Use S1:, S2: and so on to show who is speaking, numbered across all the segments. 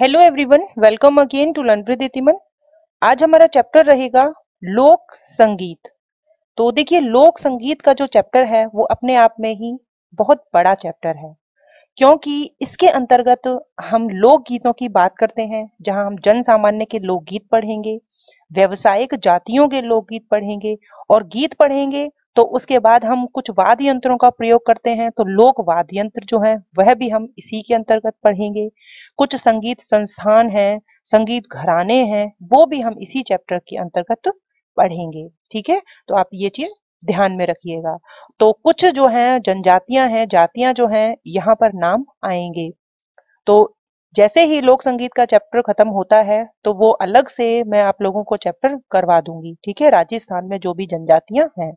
S1: hello everyone welcome again to लनप्रीत इतिमन आज हमारा चैप्टर रहेगा लोक संगीत तो देखिए लोक संगीत का जो चैप्टर है वो अपने आप में ही बहुत बड़ा चैप्टर है क्योंकि इसके अंतर्गत हम लोकगीतों की बात करते हैं जहां हम जन सामान्य के लोकगीत पढ़ेंगे व्यवसायिक जातियों के लोकगीत पढ़ेंगे और गीत पढ़ेंगे तो उसके बाद हम कुछ वाद यंत्रों का प्रयोग करते हैं तो लोक वाद यंत्र जो है वह भी हम इसी के अंतर्गत पढ़ेंगे कुछ संगीत संस्थान हैं संगीत घराने हैं वो भी हम इसी चैप्टर के अंतर्गत पढ़ेंगे ठीक है तो आप ये चीज ध्यान में रखिएगा तो कुछ जो है जनजातियां हैं जातियां जो हैं यहाँ पर नाम आएंगे तो जैसे ही लोक संगीत का चैप्टर खत्म होता है तो वो अलग से मैं आप लोगों को चैप्टर करवा दूंगी ठीक है राजस्थान में जो भी जनजातियां हैं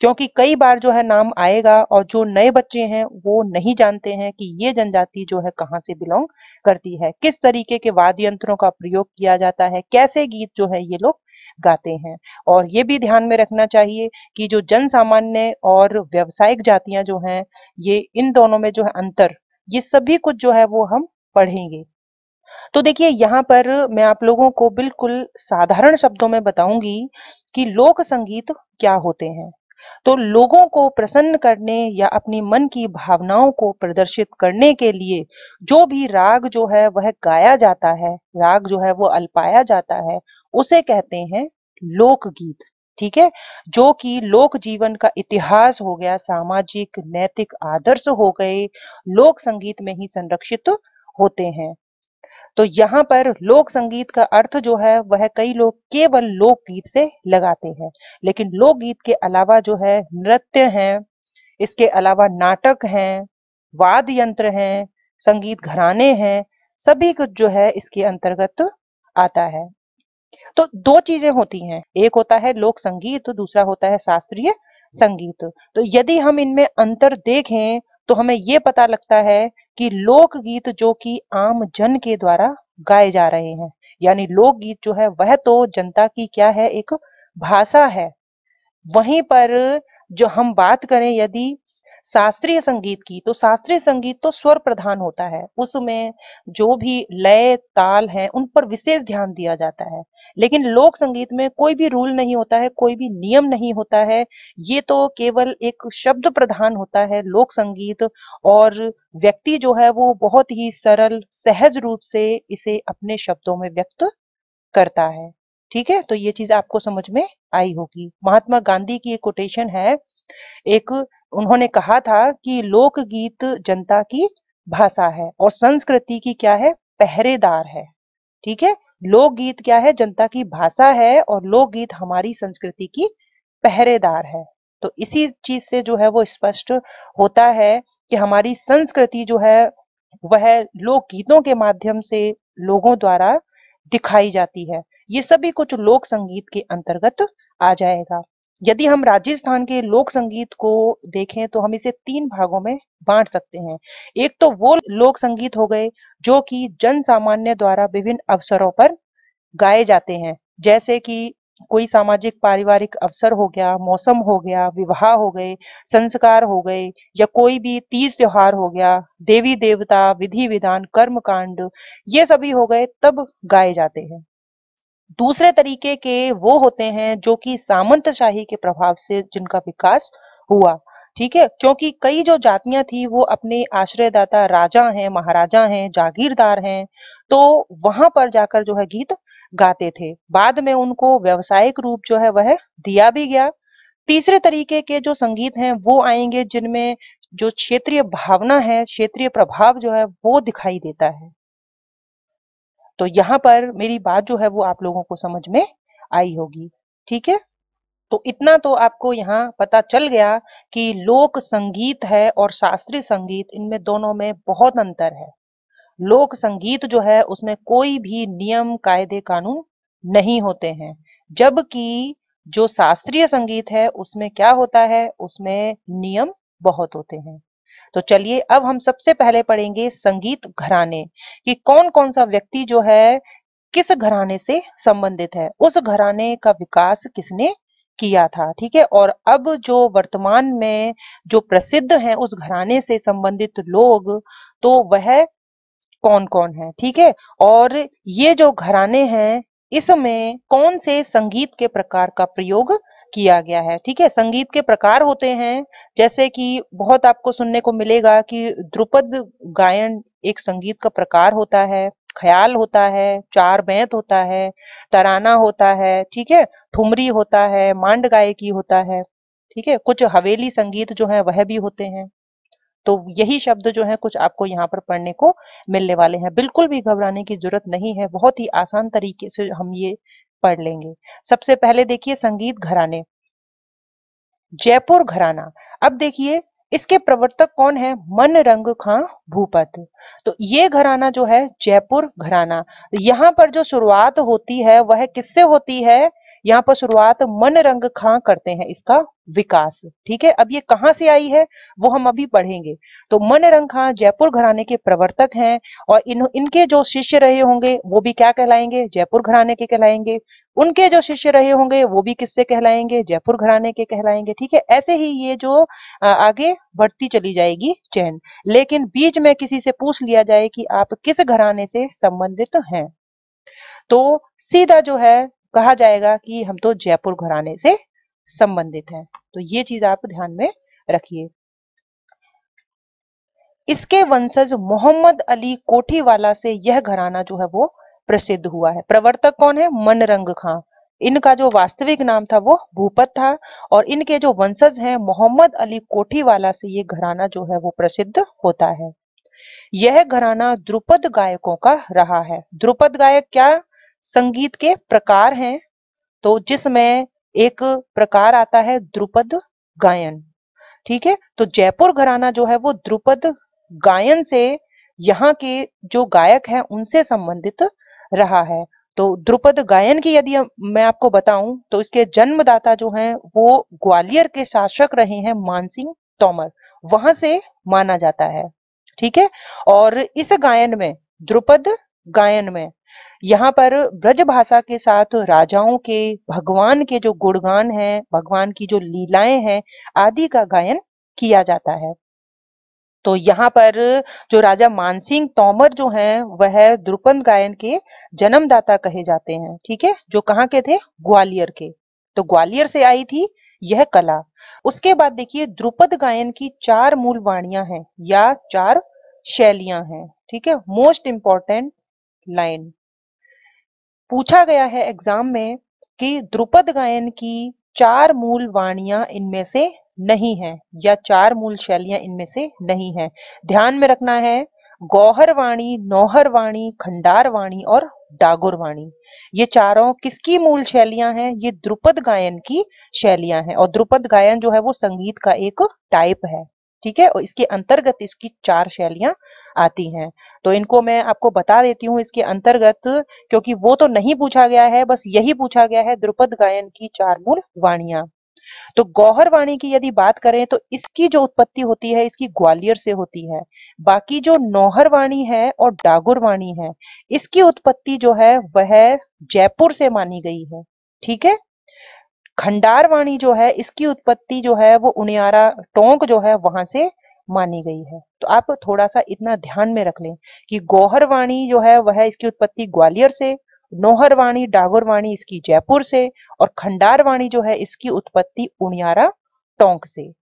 S1: क्योंकि कई बार जो है नाम आएगा और जो नए बच्चे हैं वो नहीं जानते हैं कि ये जनजाति जो है कहाँ से बिलोंग करती है किस तरीके के वाद्य यंत्रों का प्रयोग किया जाता है कैसे गीत जो है ये लोग गाते हैं और ये भी ध्यान में रखना चाहिए कि जो जन सामान्य और व्यावसायिक जातियां जो हैं ये इन दोनों में जो है अंतर ये सभी कुछ जो है वो हम पढ़ेंगे तो देखिए यहाँ पर मैं आप लोगों को बिल्कुल साधारण शब्दों में बताऊंगी कि लोक संगीत क्या होते हैं तो लोगों को प्रसन्न करने या अपनी मन की भावनाओं को प्रदर्शित करने के लिए जो भी राग जो है वह गाया जाता है राग जो है वो अल्पाया जाता है उसे कहते हैं लोकगीत ठीक है जो कि लोक जीवन का इतिहास हो गया सामाजिक नैतिक आदर्श हो गए लोक संगीत में ही संरक्षित होते हैं तो यहाँ पर लोक संगीत का अर्थ जो है वह कई लोग केवल लोकगीत से लगाते हैं लेकिन लोकगीत के अलावा जो है नृत्य है इसके अलावा नाटक है वाद यंत्र है संगीत घराने हैं सभी कुछ जो है इसके अंतर्गत आता है तो दो चीजें होती हैं एक होता है लोक संगीत तो दूसरा होता है शास्त्रीय संगीत तो यदि हम इनमें अंतर देखें तो हमें ये पता लगता है कि लोकगीत जो कि आम जन के द्वारा गाए जा रहे हैं यानी लोकगीत जो है वह तो जनता की क्या है एक भाषा है वहीं पर जो हम बात करें यदि शास्त्रीय संगीत की तो शास्त्रीय संगीत तो स्वर प्रधान होता है उसमें जो भी लय ताल हैं उन पर विशेष ध्यान दिया जाता है लेकिन लोक संगीत में कोई भी रूल नहीं होता है कोई भी नियम नहीं होता है ये तो केवल एक शब्द प्रधान होता है लोक संगीत और व्यक्ति जो है वो बहुत ही सरल सहज रूप से इसे अपने शब्दों में व्यक्त करता है ठीक है तो ये चीज आपको समझ में आई होगी महात्मा गांधी की एक कोटेशन है एक उन्होंने कहा था कि लोकगीत जनता की भाषा है और संस्कृति की क्या है पहरेदार है ठीक है लोकगीत क्या है जनता की भाषा है और लोकगीत हमारी संस्कृति की पहरेदार है तो इसी चीज से जो है वो स्पष्ट होता है कि हमारी संस्कृति जो है वह लोकगीतों के माध्यम से लोगों द्वारा दिखाई जाती है ये सभी कुछ लोक संगीत के अंतर्गत आ जाएगा यदि हम राजस्थान के लोक संगीत को देखें तो हम इसे तीन भागों में बांट सकते हैं एक तो वो लोक संगीत हो गए जो कि जन सामान्य द्वारा विभिन्न अवसरों पर गाए जाते हैं जैसे कि कोई सामाजिक पारिवारिक अवसर हो गया मौसम हो गया विवाह हो गए संस्कार हो गए या कोई भी तीज त्योहार हो गया देवी देवता विधि विधान कर्म कांड ये सभी हो गए तब गाए जाते हैं दूसरे तरीके के वो होते हैं जो कि सामंतशाही के प्रभाव से जिनका विकास हुआ ठीक है क्योंकि कई जो जातियां थी वो अपने आश्रयदाता राजा हैं महाराजा हैं जागीरदार हैं तो वहां पर जाकर जो है गीत गाते थे बाद में उनको व्यवसायिक रूप जो है वह दिया भी गया तीसरे तरीके के जो संगीत हैं वो आएंगे जिनमें जो क्षेत्रीय भावना है क्षेत्रीय प्रभाव जो है वो दिखाई देता है तो यहाँ पर मेरी बात जो है वो आप लोगों को समझ में आई होगी ठीक है तो इतना तो आपको यहाँ पता चल गया कि लोक संगीत है और शास्त्रीय संगीत इनमें दोनों में बहुत अंतर है लोक संगीत जो है उसमें कोई भी नियम कायदे कानून नहीं होते हैं जबकि जो शास्त्रीय संगीत है उसमें क्या होता है उसमें नियम बहुत होते हैं तो चलिए अब हम सबसे पहले पढ़ेंगे संगीत घराने कि कौन कौन सा व्यक्ति जो है किस घराने से संबंधित है उस घराने का विकास किसने किया था ठीक है और अब जो वर्तमान में जो प्रसिद्ध है उस घराने से संबंधित लोग तो वह कौन कौन है ठीक है और ये जो घराने हैं इसमें कौन से संगीत के प्रकार का प्रयोग किया गया है ठीक है संगीत के प्रकार होते हैं जैसे कि बहुत आपको सुनने को मिलेगा कि द्रुपद गायन एक संगीत का प्रकार होता है ख्याल होता है चार बैंत होता है तराना होता है ठीक है ठुमरी होता है मांड गायकी होता है ठीक है कुछ हवेली संगीत जो है वह भी होते हैं तो यही शब्द जो है कुछ आपको यहाँ पर पढ़ने को मिलने वाले हैं बिल्कुल भी घबराने की जरूरत नहीं है बहुत ही आसान तरीके से हम ये पढ़ लेंगे सबसे पहले देखिए संगीत घराने जयपुर घराना अब देखिए इसके प्रवर्तक कौन है मन रंग खां भूपत तो ये घराना जो है जयपुर घराना यहाँ पर जो शुरुआत होती है वह किससे होती है यहाँ पर शुरुआत मन रंग खां करते हैं इसका विकास ठीक है अब ये कहाँ से आई है वो हम अभी पढ़ेंगे तो मन रंग खां जयपुर घराने के प्रवर्तक हैं और इन इनके जो शिष्य रहे होंगे वो भी क्या कहलाएंगे जयपुर घराने के कहलाएंगे उनके जो शिष्य रहे होंगे वो भी किससे कहलाएंगे जयपुर घराने के कहलाएंगे ठीक है ऐसे ही ये जो आगे बढ़ती चली जाएगी चैन लेकिन बीच में किसी से पूछ लिया जाए कि आप किस घराने से संबंधित हैं तो सीधा जो है कहा जाएगा कि हम तो जयपुर घराने से संबंधित हैं तो ये चीज आप ध्यान में रखिए इसके वंशज मोहम्मद अली कोठीवाला से यह घराना जो है वो प्रसिद्ध हुआ है प्रवर्तक कौन है मनरंग खां इनका जो वास्तविक नाम था वो भूपत था और इनके जो वंशज हैं मोहम्मद अली कोठीवाला से ये घराना जो है वो प्रसिद्ध होता है यह घराना द्रुपद गायकों का रहा है द्रुपद गायक क्या संगीत के प्रकार हैं तो जिसमें एक प्रकार आता है द्रुपद गायन ठीक है तो जयपुर घराना जो है वो द्रुपद गायन से यहाँ के जो गायक हैं उनसे संबंधित रहा है तो द्रुपद गायन की यदि मैं आपको बताऊं तो इसके जन्मदाता जो हैं वो ग्वालियर के शासक रहे हैं मानसिंह तोमर वहां से माना जाता है ठीक है और इस गायन में द्रुपद गायन में यहाँ पर ब्रज भाषा के साथ राजाओं के भगवान के जो गुणगान हैं भगवान की जो लीलाएं हैं आदि का गायन किया जाता है तो यहाँ पर जो राजा मानसिंह तोमर जो हैं वह द्रुपद गायन के जन्मदाता कहे जाते हैं ठीक है जो कहाँ के थे ग्वालियर के तो ग्वालियर से आई थी यह कला उसके बाद देखिए द्रुपद गायन की चार मूल वाणियां हैं या चार शैलियां हैं ठीक है मोस्ट इंपॉर्टेंट लाइन पूछा गया है एग्जाम में कि द्रुपद गायन की चार मूल वाणियां इनमें से नहीं है या चार मूल शैलियां इनमें से नहीं है ध्यान में रखना है गौहर वाणी नौहर वाणी खंडार वाणी और डागुर वाणी ये चारों किसकी मूल शैलियां हैं ये द्रुपद गायन की शैलियां हैं और द्रुपद गायन जो है वो संगीत का एक टाइप है ठीक है और इसके अंतर्गत इसकी चार शैलियां आती हैं तो इनको मैं आपको बता देती हूँ इसके अंतर्गत क्योंकि वो तो नहीं पूछा गया है बस यही पूछा गया है द्रुपद गायन की चार मूल वाणिया तो गौहर वाणी की यदि बात करें तो इसकी जो उत्पत्ति होती है इसकी ग्वालियर से होती है बाकी जो नौहर वाणी है और डागुर वाणी है इसकी उत्पत्ति जो है वह जयपुर से मानी गई है ठीक है खंडारवाणी जो है इसकी उत्पत्ति जो है वो उनियारा टोंक जो है वहां से मानी गई है तो आप थोड़ा सा इतना ध्यान में रख लें कि गोहर वाणी जो है वह इसकी उत्पत्ति ग्वालियर से नोहर वाणी डागोर वाणी इसकी जयपुर से और खंडार वाणी जो है इसकी उत्पत्ति उनियारा टोंक से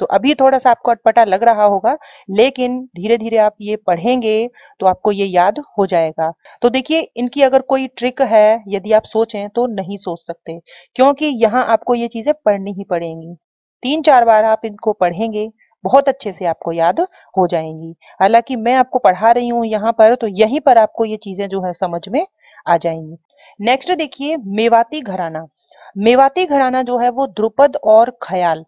S1: तो अभी थोड़ा सा आपको अटपटा लग रहा होगा लेकिन धीरे धीरे आप ये पढ़ेंगे तो आपको ये याद हो जाएगा तो देखिए इनकी अगर कोई ट्रिक है यदि आप सोचें तो नहीं सोच सकते क्योंकि यहाँ आपको ये चीजें पढ़नी ही पड़ेंगी तीन चार बार आप इनको पढ़ेंगे बहुत अच्छे से आपको याद हो जाएंगी हालांकि मैं आपको पढ़ा रही हूँ यहाँ पर तो यहीं पर आपको ये चीजें जो है समझ में आ जाएंगी नेक्स्ट देखिए मेवाती घराना मेवाती घराना जो है वो ध्रुपद और ख्याल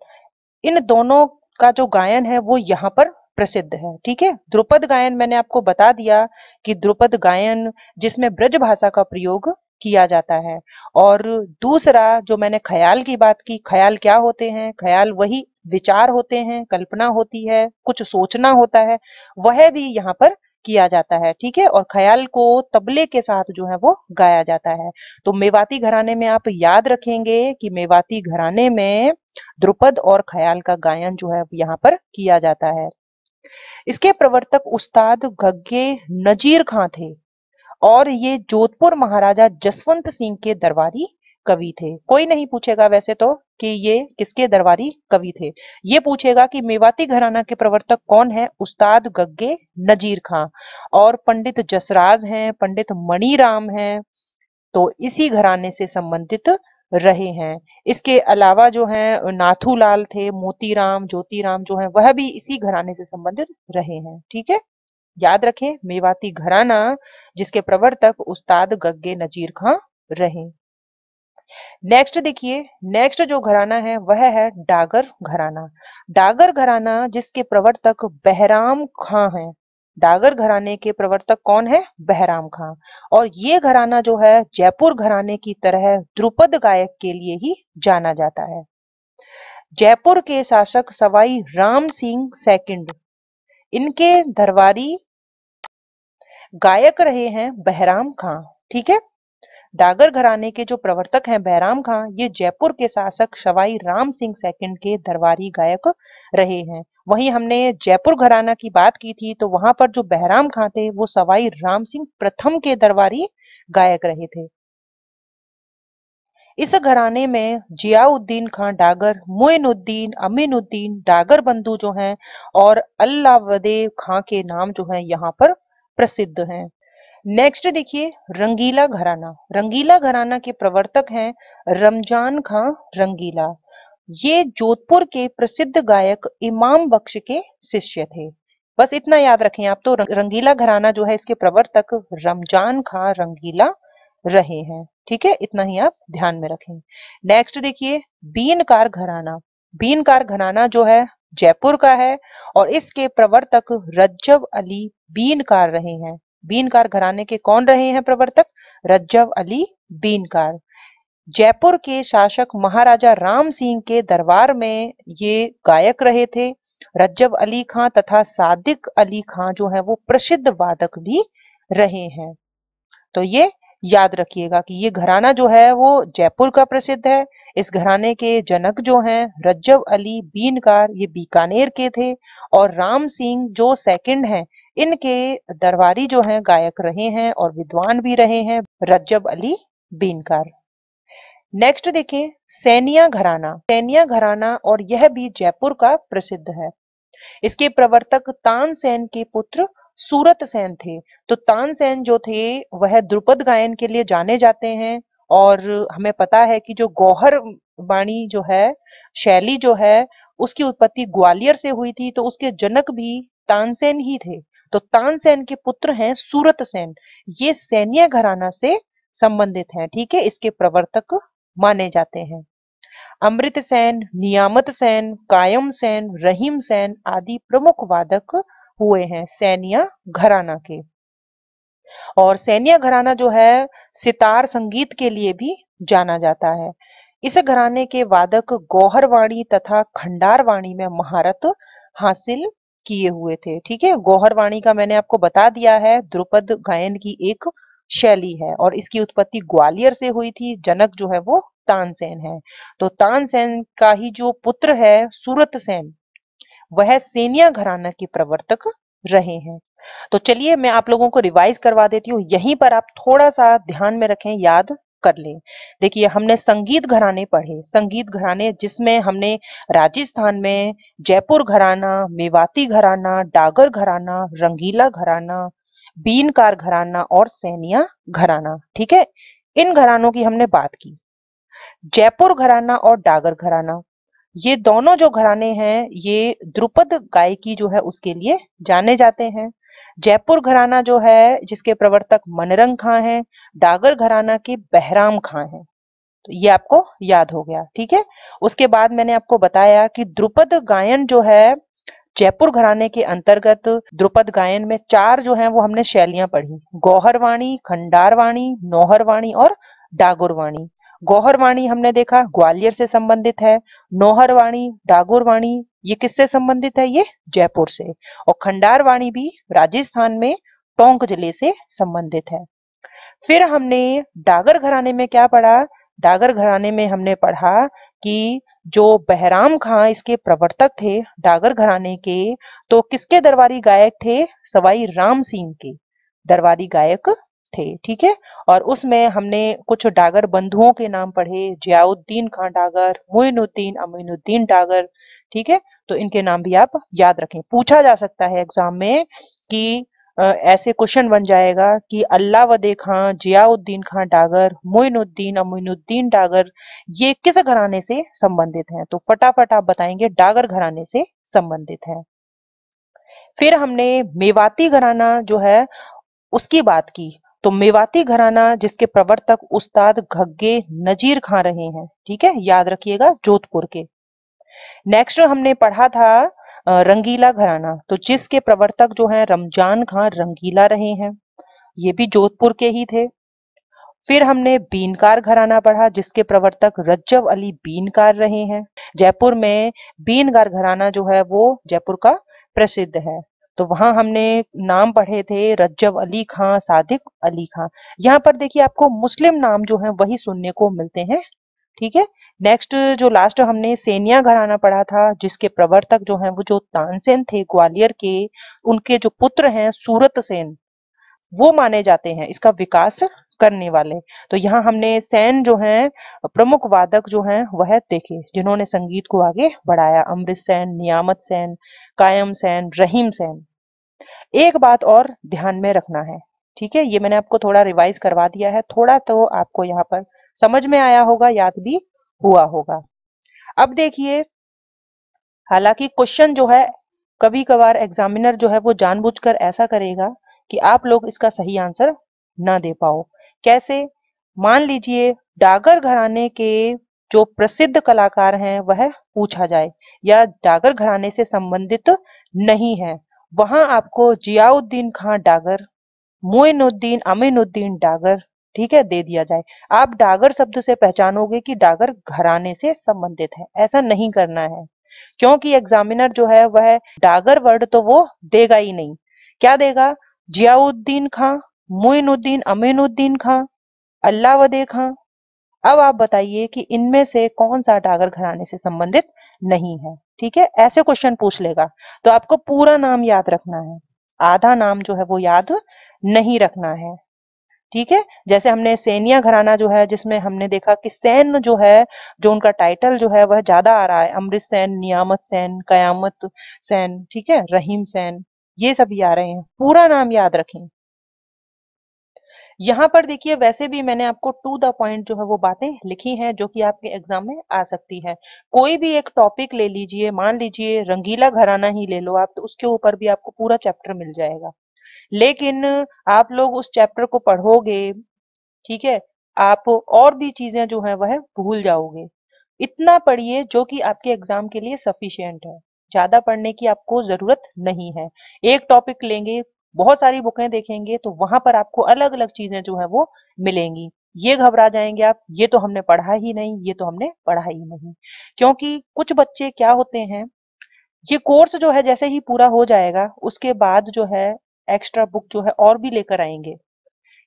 S1: इन दोनों का जो गायन है वो यहाँ पर प्रसिद्ध है ठीक है द्रुपद गायन मैंने आपको बता दिया कि द्रुपद गायन जिसमें ब्रज भाषा का प्रयोग किया जाता है और दूसरा जो मैंने ख्याल की बात की ख्याल क्या होते हैं ख्याल वही विचार होते हैं कल्पना होती है कुछ सोचना होता है वह भी यहाँ पर किया जाता है ठीक है और ख्याल को तबले के साथ जो है वो गाया जाता है तो मेवाती घराने में आप याद रखेंगे कि मेवाती घराने में द्रुपद और ख्याल का गायन जो है यहाँ पर किया जाता है इसके प्रवर्तक उस्ताद घग्गे नजीर खां थे और ये जोधपुर महाराजा जसवंत सिंह के दरबारी कवि थे कोई नहीं पूछेगा वैसे तो कि ये किसके दरबारी कवि थे ये पूछेगा कि मेवाती घराना के प्रवर्तक कौन है उस्ताद गग्गे नजीर खां और पंडित जसराज हैं पंडित मणिराम हैं तो इसी घराने से संबंधित रहे हैं इसके अलावा जो है नाथूलाल थे मोतीराम ज्योतिराम जो है वह भी इसी घराने से संबंधित रहे हैं ठीक है याद रखें मेवाती घराना जिसके प्रवर्तक उस्ताद गग्गे नजीर खां रहे नेक्स्ट देखिए नेक्स्ट जो घराना है वह है डागर घराना डागर घराना जिसके प्रवर्तक बहराम खां हैं डागर घराने के प्रवर्तक कौन है बहराम खां और ये घराना जो है जयपुर घराने की तरह द्रुपद गायक के लिए ही जाना जाता है जयपुर के शासक सवाई राम सिंह सेकंड इनके दरबारी गायक रहे हैं बहराम खां ठीक है डागर घराने के जो प्रवर्तक हैं बहराम खां ये जयपुर के शासक शवाई राम सिंह सेकंड के दरबारी गायक रहे हैं वहीं हमने जयपुर घराना की बात की थी तो वहां पर जो बहराम खां थे वो सवाई राम सिंह प्रथम के दरबारी गायक रहे थे इस घराने में जियाउद्दीन खान डागर मोइनुद्दीन अमीनुद्दीन डागर बंधु जो हैं और अल्लावदेव खां के नाम जो हैं यहाँ पर प्रसिद्ध हैं नेक्स्ट देखिए रंगीला घराना रंगीला घराना के प्रवर्तक हैं रमजान खां रंगीला ये जोधपुर के प्रसिद्ध गायक इमाम बख्श के शिष्य थे बस इतना याद रखें आप तो रंगीला घराना जो है इसके प्रवर्तक रमजान खां रंगीला रहे हैं ठीक है इतना ही आप ध्यान में रखें नेक्स्ट देखिए बीनकार घराना बीनकार घराना जो है जयपुर का है और इसके प्रवर्तक रज्जब अली बीनकार रहे हैं बीनकार घराने के कौन रहे हैं प्रवर्तक रज्जव अली बीनकार जयपुर के शासक महाराजा राम सिंह के दरबार में ये गायक रहे थे रज्जब अली खां तथा सादिक अली खां जो है वो प्रसिद्ध वादक भी रहे हैं तो ये याद रखिएगा कि ये घराना जो है वो जयपुर का प्रसिद्ध है इस घराने के जनक जो हैं रज्जव अली बीनकार ये बीकानेर के थे और राम सिंह जो सेकंड हैं इनके दरबारी जो हैं गायक रहे हैं और विद्वान भी रहे हैं रज्जब अली बीनकार नेक्स्ट देखें सैनिया घराना सैनिया घराना और यह भी जयपुर का प्रसिद्ध है इसके प्रवर्तक तानसेन के पुत्र सूरत सेन थे तो तानसेन जो थे वह द्रुपद गायन के लिए जाने जाते हैं और हमें पता है कि जो गौहर वाणी जो है शैली जो है उसकी उत्पत्ति ग्वालियर से हुई थी तो उसके जनक भी तानसेन ही थे तो तानसेन के पुत्र हैं सूरत सेन ये सैन्य घराना से संबंधित हैं ठीक है इसके प्रवर्तक माने जाते हैं अमृत सेन नियामत सेन कायम सेन रहीम सेन आदि प्रमुख वादक हुए हैं सैन्य घराना के और सैन्य घराना जो है सितार संगीत के लिए भी जाना जाता है इस घराने के वादक गौहरवाणी तथा खंडार वाणी में महारत हासिल किए हुए थे ठीक है गौहर वाणी का मैंने आपको बता दिया है द्रुपद गायन की एक शैली है और इसकी उत्पत्ति ग्वालियर से हुई थी जनक जो है वो तानसेन है तो तानसेन का ही जो पुत्र है सूरत सेन वह सेनिया घराना के प्रवर्तक रहे हैं तो चलिए मैं आप लोगों को रिवाइज करवा देती हूँ यहीं पर आप थोड़ा सा ध्यान में रखें याद कर लें देखिए हमने संगीत घराने पढ़े संगीत घराने जिसमें हमने राजस्थान में जयपुर घराना मेवाती घराना डागर घराना रंगीला घराना बीनकार घराना और सैनिया घराना ठीक है इन घरानों की हमने बात की जयपुर घराना और डागर घराना ये दोनों जो घराने हैं ये द्रुपद गायकी जो है उसके लिए जाने जाते हैं जयपुर घराना जो है जिसके प्रवर्तक मनरंग खां हैं डागर घराना के बहराम खां हैं तो ये आपको याद हो गया ठीक है उसके बाद मैंने आपको बताया कि द्रुपद गायन जो है जयपुर घराने के अंतर्गत द्रुपद गायन में चार जो हैं वो हमने शैलियां पढ़ी गौहरवाणी खंडारवाणी नोहरवाणी और डागुरवाणी गौहरवाणी हमने देखा ग्वालियर से संबंधित है नोहरवाणी डागुरवाणी ये किससे संबंधित है ये जयपुर से और खंडार वाणी भी राजस्थान में टोंक जिले से संबंधित है फिर हमने डागर घराने में क्या पढ़ा डागर घराने में हमने पढ़ा कि जो बहराम खां इसके प्रवर्तक थे डागर घराने के तो किसके दरबारी गायक थे सवाई राम सिंह के दरबारी गायक थे ठीक है और उसमें हमने कुछ डागर बंधुओं के नाम पढ़े जियाउद्दीन खान डागर मोइनुद्दीन अमीनुद्दीन डागर ठीक है तो इनके नाम भी आप याद रखें पूछा जा सकता है एग्जाम में कि ऐसे क्वेश्चन बन जाएगा कि अल्लावदे खां जियाउद्दीन खां डागर मोइनुद्दीन अमीनुद्दीन डागर ये किस घराने से संबंधित हैं तो फटाफट आप बताएंगे डागर घराने से संबंधित है फिर हमने मेवाती घराना जो है उसकी बात की तो मेवाती घराना जिसके प्रवर्तक उस्ताद घग्गे नजीर खां रहे हैं ठीक है याद रखिएगा जोधपुर के नेक्स्ट हमने पढ़ा था रंगीला घराना तो जिसके प्रवर्तक जो है रमजान खां रंगीला रहे हैं ये भी जोधपुर के ही थे फिर हमने बीनकार घराना पढ़ा जिसके प्रवर्तक रज्जव अली बीनकार रहे हैं जयपुर में बीनकार घराना जो है वो जयपुर का प्रसिद्ध है तो वहां हमने नाम पढ़े थे रज्जब अली खां सादिक अली खां यहाँ पर देखिए आपको मुस्लिम नाम जो है वही सुनने को मिलते हैं ठीक है नेक्स्ट जो लास्ट हमने सेनिया घराना पढ़ा था जिसके प्रवर्तक जो हैं वो जो तानसेन थे ग्वालियर के उनके जो पुत्र हैं सूरत सेन वो माने जाते हैं इसका विकास करने वाले तो यहाँ हमने सेन जो हैं प्रमुख वादक जो हैं वह देखे जिन्होंने संगीत को आगे बढ़ाया अमृत सेन नियामत सेन कायम सेन रहीम सेन एक बात और ध्यान में रखना है ठीक है ये मैंने आपको थोड़ा रिवाइज करवा दिया है थोड़ा तो आपको यहाँ पर समझ में आया होगा याद भी हुआ होगा अब देखिए हालांकि क्वेश्चन जो है कभी कभार एग्जामिनर जो है वो जानबूझकर ऐसा करेगा कि आप लोग इसका सही आंसर ना दे पाओ कैसे मान लीजिए डागर घराने के जो प्रसिद्ध कलाकार हैं वह पूछा जाए या डागर घराने से संबंधित नहीं है वहां आपको जियाउद्दीन खां डागर मोइनुद्दीन अमीनुद्दीन डागर ठीक है दे दिया जाए आप डागर शब्द से पहचानोगे कि डागर घराने से संबंधित है ऐसा नहीं करना है क्योंकि एग्जामिनर जो है वह डागर वर्ड तो वो देगा ही नहीं क्या देगा जियाउद्दीन खां मोइनुद्दीन अमीनुद्दीन खां अल्लावदे खां अब आप बताइए कि इनमें से कौन सा डागर घराने से संबंधित नहीं है ठीक है ऐसे क्वेश्चन पूछ लेगा तो आपको पूरा नाम याद रखना है आधा नाम जो है वो याद नहीं रखना है ठीक है जैसे हमने सेनिया घराना जो है जिसमें हमने देखा कि सैन जो है जो उनका टाइटल जो है वह ज्यादा आ रहा है अमृत सैन नियामत सैन कयामत सैन ठीक है रहीम सैन ये सभी आ रहे हैं पूरा नाम याद रखें यहाँ पर देखिए वैसे भी मैंने आपको टू द पॉइंट जो है वो बातें लिखी हैं जो कि आपके एग्जाम में आ सकती है कोई भी एक टॉपिक ले लीजिए मान लीजिए रंगीला घराना ही ले लो आप तो उसके ऊपर भी आपको पूरा चैप्टर मिल जाएगा लेकिन आप लोग उस चैप्टर को पढ़ोगे ठीक है आप और भी चीजें जो है वह भूल जाओगे इतना पढ़िए जो कि आपके एग्जाम के लिए सफिशियंट है ज्यादा पढ़ने की आपको जरूरत नहीं है एक टॉपिक लेंगे बहुत सारी बुकें देखेंगे तो वहां पर आपको अलग अलग चीजें जो है वो मिलेंगी ये घबरा जाएंगे आप ये तो हमने पढ़ा ही नहीं ये तो हमने पढ़ा ही नहीं क्योंकि कुछ बच्चे क्या होते हैं ये कोर्स जो है जैसे ही पूरा हो जाएगा उसके बाद जो है एक्स्ट्रा बुक जो है और भी लेकर आएंगे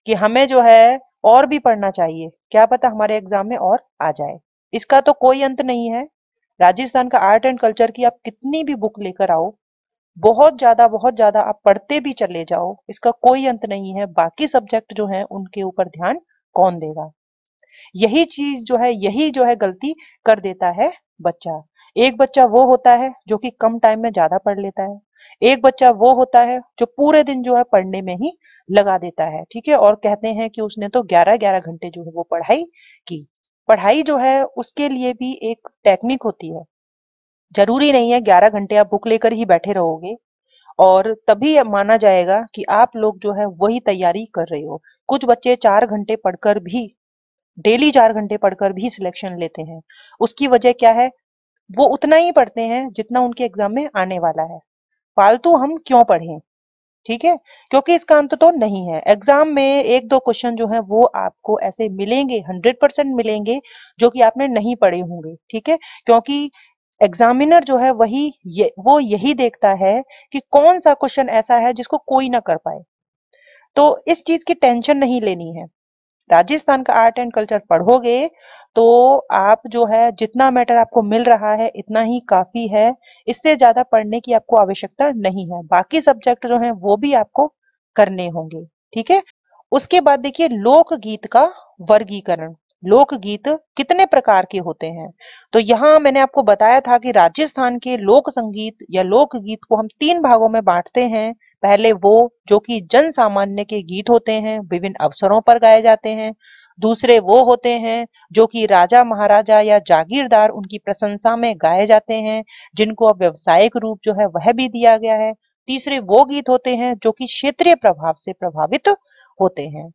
S1: कि हमें जो है और भी पढ़ना चाहिए क्या पता हमारे एग्जाम में और आ जाए इसका तो कोई अंत नहीं है राजस्थान का आर्ट एंड कल्चर की आप कितनी भी बुक लेकर आओ बहुत ज्यादा बहुत ज्यादा आप पढ़ते भी चले जाओ इसका कोई अंत नहीं है बाकी सब्जेक्ट जो है उनके ऊपर ध्यान कौन देगा यही चीज जो है यही जो है गलती कर देता है बच्चा एक बच्चा वो होता है जो कि कम टाइम में ज्यादा पढ़ लेता है एक बच्चा वो होता है जो पूरे दिन जो है पढ़ने में ही लगा देता है ठीक है और कहते हैं कि उसने तो 11-11 घंटे जो है वो पढ़ाई की पढ़ाई जो है उसके लिए भी एक टेक्निक होती है जरूरी नहीं है ग्यारह घंटे आप बुक लेकर ही बैठे रहोगे और तभी माना जाएगा कि आप लोग जो है वही तैयारी कर रहे हो कुछ बच्चे चार घंटे पढ़कर भी डेली चार घंटे पढ़कर भी सिलेक्शन लेते हैं उसकी वजह क्या है वो उतना ही पढ़ते हैं जितना उनके एग्जाम में आने वाला है फालतू हम क्यों पढ़ें ठीक है क्योंकि इसका अंत तो नहीं है एग्जाम में एक दो क्वेश्चन जो है वो आपको ऐसे मिलेंगे हंड्रेड परसेंट मिलेंगे जो कि आपने नहीं पढ़े होंगे ठीक है क्योंकि एग्जामिनर जो है वही ये, वो यही देखता है कि कौन सा क्वेश्चन ऐसा है जिसको कोई ना कर पाए तो इस चीज की टेंशन नहीं लेनी है राजस्थान का आर्ट एंड कल्चर पढ़ोगे तो आप जो है जितना मैटर आपको मिल रहा है इतना ही काफी है इससे ज्यादा पढ़ने की आपको आवश्यकता नहीं है बाकी सब्जेक्ट जो है वो भी आपको करने होंगे ठीक है उसके बाद देखिए लोकगीत का वर्गीकरण लोकगीत कितने प्रकार के होते हैं तो यहाँ मैंने आपको बताया था कि राजस्थान के लोक संगीत या लोकगीत को हम तीन भागों में बांटते हैं पहले वो जो कि जन सामान्य के गीत होते हैं विभिन्न अवसरों पर गाए जाते हैं दूसरे वो होते हैं जो कि राजा महाराजा या जागीरदार उनकी प्रशंसा में गाए जाते हैं जिनको अब व्यवसायिक रूप जो है वह भी दिया गया है तीसरे वो गीत होते हैं जो कि क्षेत्रीय प्रभाव से प्रभावित होते हैं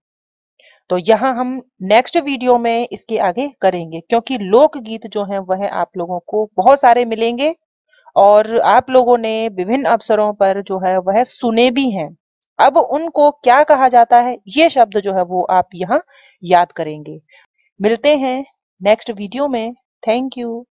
S1: तो यहाँ हम नेक्स्ट वीडियो में इसके आगे करेंगे क्योंकि लोकगीत जो है वह आप लोगों को बहुत सारे मिलेंगे और आप लोगों ने विभिन्न अवसरों पर जो है वह सुने भी हैं अब उनको क्या कहा जाता है ये शब्द जो है वो आप यहाँ याद करेंगे मिलते हैं नेक्स्ट वीडियो में थैंक यू